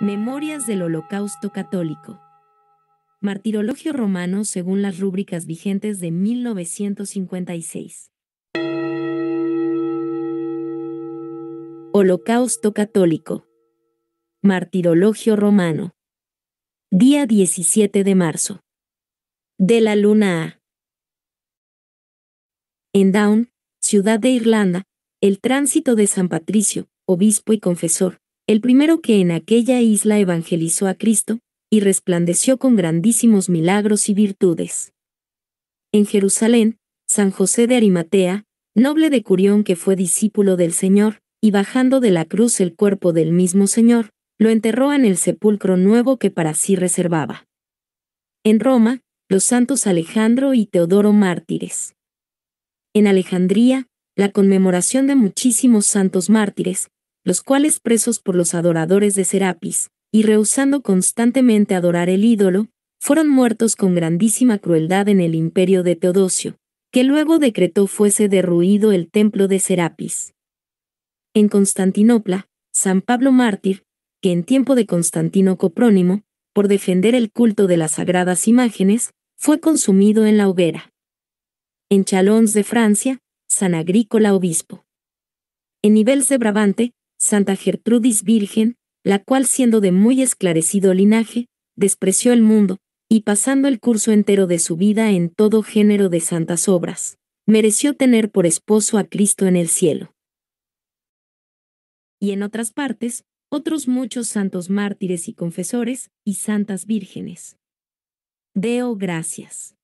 Memorias del Holocausto Católico. Martirologio romano según las rúbricas vigentes de 1956. Holocausto Católico. Martirologio romano. Día 17 de marzo. De la luna A. En Down, ciudad de Irlanda, el tránsito de San Patricio, obispo y confesor, el primero que en aquella isla evangelizó a Cristo, y resplandeció con grandísimos milagros y virtudes. En Jerusalén, San José de Arimatea, noble de Curión que fue discípulo del Señor, y bajando de la cruz el cuerpo del mismo Señor, lo enterró en el sepulcro nuevo que para sí reservaba. En Roma, los santos Alejandro y Teodoro mártires. En Alejandría, la conmemoración de muchísimos santos mártires, los cuales presos por los adoradores de Serapis, y rehusando constantemente adorar el ídolo, fueron muertos con grandísima crueldad en el imperio de Teodosio, que luego decretó fuese derruido el templo de Serapis. En Constantinopla, San Pablo mártir, que en tiempo de Constantino Coprónimo, por defender el culto de las sagradas imágenes, fue consumido en la hoguera. En Chalons de Francia, San Agrícola obispo. En Niveles de Brabante, Santa Gertrudis Virgen, la cual siendo de muy esclarecido linaje, despreció el mundo, y pasando el curso entero de su vida en todo género de santas obras, mereció tener por esposo a Cristo en el cielo. Y en otras partes, otros muchos santos mártires y confesores, y santas vírgenes. Deo gracias.